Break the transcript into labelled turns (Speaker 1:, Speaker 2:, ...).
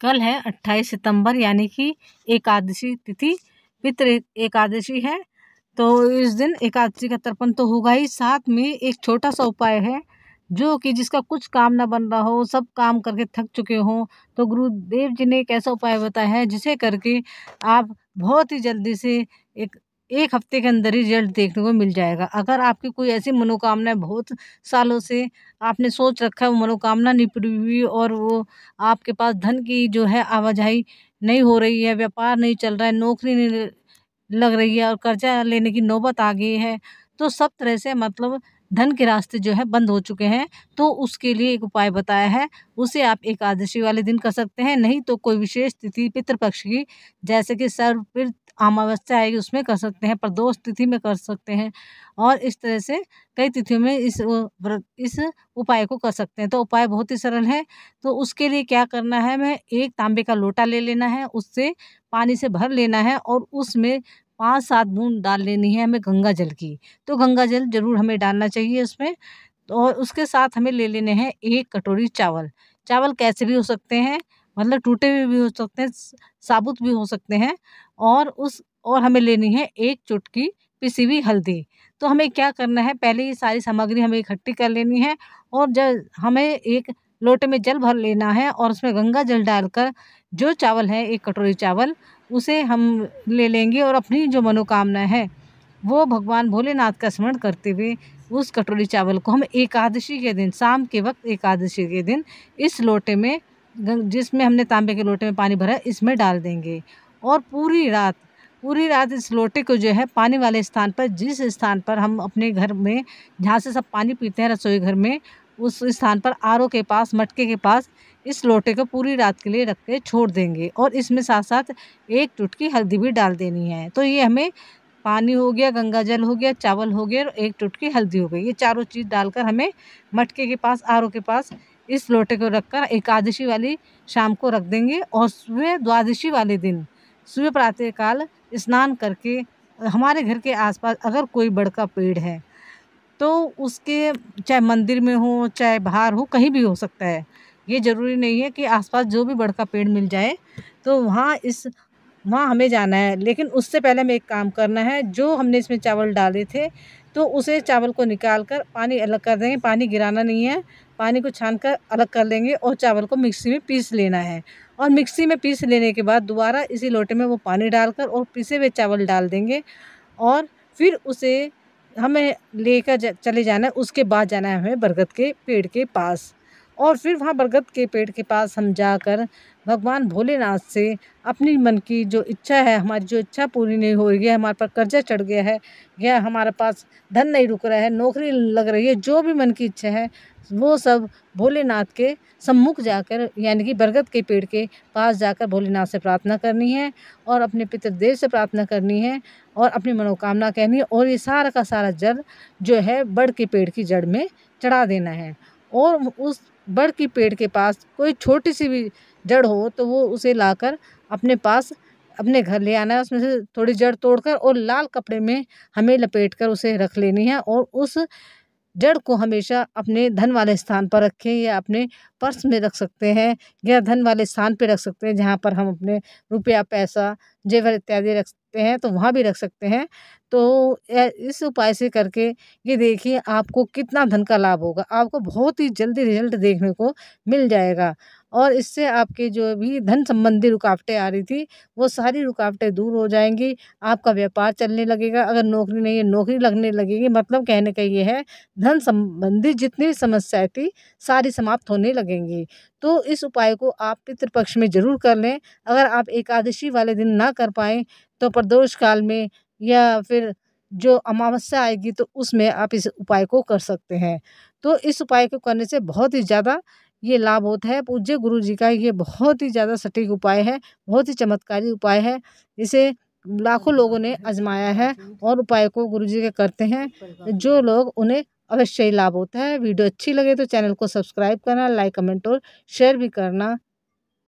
Speaker 1: कल है अट्ठाईस सितंबर यानी कि एकादशी तिथि पितृ एकादशी है तो इस दिन एकादशी का तर्पण तो होगा ही साथ में एक छोटा सा उपाय है जो कि जिसका कुछ काम ना बन रहा हो सब काम करके थक चुके हों तो गुरुदेव जी ने एक ऐसा उपाय बताया है जिसे करके आप बहुत ही जल्दी से एक एक हफ्ते के अंदर ही रिजल्ट देखने को मिल जाएगा अगर आपकी कोई ऐसी मनोकामना बहुत सालों से आपने सोच रखा है वो मनोकामना नहीं पूरी हुई और वो आपके पास धन की जो है आवाजाही नहीं हो रही है व्यापार नहीं चल रहा है नौकरी नहीं लग रही है और कर्जा लेने की नौबत आ गई है तो सब तरह से मतलब धन के रास्ते जो है बंद हो चुके हैं तो उसके लिए एक उपाय बताया है उसे आप एकादशी वाले दिन कर सकते हैं नहीं तो कोई विशेष तिथि पितृपक्ष की जैसे कि सर्वपित अमावस्या आएगी उसमें कर सकते हैं प्रदोष तिथि में कर सकते हैं और इस तरह से कई तिथियों में इस व्रत इस उपाय को कर सकते हैं तो उपाय बहुत ही सरल है तो उसके लिए क्या करना है मैं एक तांबे का लोटा ले लेना है उससे पानी से भर लेना है और उसमें पाँच सात बूंद डाल लेनी है हमें गंगा जल की तो गंगा जल जरूर हमें डालना चाहिए उसमें और उसके साथ हमें ले लेने हैं एक कटोरी चावल चावल कैसे भी हो सकते हैं मतलब टूटे हुए भी, हो सकते हैं साबुत भी हो सकते हैं और उस और हमें लेनी है एक चुटकी पिसी हुई हल्दी तो हमें क्या करना है पहले ये सारी सामग्री हमें इकट्ठी कर लेनी है और जब हमें एक लोटे में जल भर लेना है और उसमें गंगा जल डालकर जो चावल है एक कटोरी चावल उसे हम ले लेंगे और अपनी जो मनोकामना है वो भगवान भोलेनाथ का स्मरण करते हुए उस कटोरी चावल को हम एकादशी के दिन शाम के वक्त एकादशी के दिन इस लोटे में जिसमें हमने तांबे के लोटे में पानी भरा इसमें डाल देंगे और पूरी रात पूरी रात इस लोटे को जो है पानी वाले स्थान पर जिस स्थान पर हम अपने घर में जहाँ से सब पानी पीते हैं रसोई घर में उस स्थान पर आर के पास मटके के पास इस लोटे को पूरी रात के लिए रख के छोड़ देंगे और इसमें साथ साथ एक टुटकी हल्दी भी डाल देनी है तो ये हमें पानी हो गया गंगा जल हो गया चावल हो गया और एक टुटकी हल्दी हो गई ये चारों चीज़ डालकर हमें मटके के पास आर के पास इस लोटे को रखकर एकादशी वाली शाम को रख देंगे और सुबह द्वादशी वाले दिन सुबह प्रातःकाल स्नान करके हमारे घर के आसपास अगर कोई बड़ का पेड़ है तो उसके चाहे मंदिर में हो चाहे बाहर हो कहीं भी हो सकता है ये ज़रूरी नहीं है कि आसपास जो भी बड़ का पेड़ मिल जाए तो वहाँ इस वहाँ हमें जाना है लेकिन उससे पहले हमें एक काम करना है जो हमने इसमें चावल डाले थे तो उसे चावल को निकाल कर पानी अलग कर देंगे पानी गिराना नहीं है पानी को छान कर अलग कर लेंगे और चावल को मिक्सी में पीस लेना है और मिक्सी में पीस लेने के बाद दोबारा इसी लोटे में वो पानी डालकर और पीसे हुए चावल डाल देंगे और फिर उसे हमें लेकर चले जाना है उसके बाद जाना है हमें बरगद के पेड़ के पास और फिर वहाँ बरगद के पेड़ के पास हम जाकर भगवान भोलेनाथ से अपनी मन की जो इच्छा है हमारी जो इच्छा पूरी नहीं हो रही है हमारे पर कर्जा चढ़ गया है या हमारे पास धन नहीं रुक रहा है नौकरी लग रही है जो भी मन की इच्छा है वो सब भोलेनाथ के सम्मुख जाकर यानी कि बरगद के पेड़ के पास जाकर भोलेनाथ से प्रार्थना करनी है और अपने पितृदेव से प्रार्थना करनी है और अपनी मनोकामना कहनी है और ये सारा का सारा जड़ जो है बड़ के पेड़ की जड़ में चढ़ा देना है और उस बड़ की पेड़ के पास कोई छोटी सी भी जड़ हो तो वो उसे लाकर अपने पास अपने घर ले आना है उसमें से थोड़ी जड़ तोड़कर और लाल कपड़े में हमें लपेट कर उसे रख लेनी है और उस जड़ को हमेशा अपने धन वाले स्थान पर रखें या अपने पर्स में रख सकते हैं या धन वाले स्थान पर रख सकते हैं जहाँ पर हम अपने रुपया पैसा जेवर इत्यादि रखते हैं तो वहाँ भी रख सकते हैं तो इस उपाय से करके ये देखिए आपको कितना धन का लाभ होगा आपको बहुत ही जल्दी रिजल्ट देखने को मिल जाएगा और इससे आपके जो भी धन संबंधी रुकावटें आ रही थी वो सारी रुकावटें दूर हो जाएंगी आपका व्यापार चलने लगेगा अगर नौकरी नहीं है नौकरी लगने लगेगी मतलब कहने का ये है धन संबंधी जितनी भी समस्याएँ थी सारी समाप्त होने लगेंगी तो इस उपाय को आप पितृपक्ष में ज़रूर कर लें अगर आप एकादशी वाले दिन ना कर पाएँ तो प्रदोष काल में या फिर जो अमावस्या आएगी तो उसमें आप इस उपाय को कर सकते हैं तो इस उपाय को करने से बहुत ही ज़्यादा ये लाभ होता है पूज्य गुरु जी का ये बहुत ही ज़्यादा सटीक उपाय है बहुत ही चमत्कारी उपाय है इसे लाखों लोगों ने आजमाया है और उपाय को गुरु जी के करते हैं जो लोग उन्हें अवश्य ही लाभ होता है वीडियो अच्छी लगे तो चैनल को सब्सक्राइब करना लाइक कमेंट और शेयर भी करना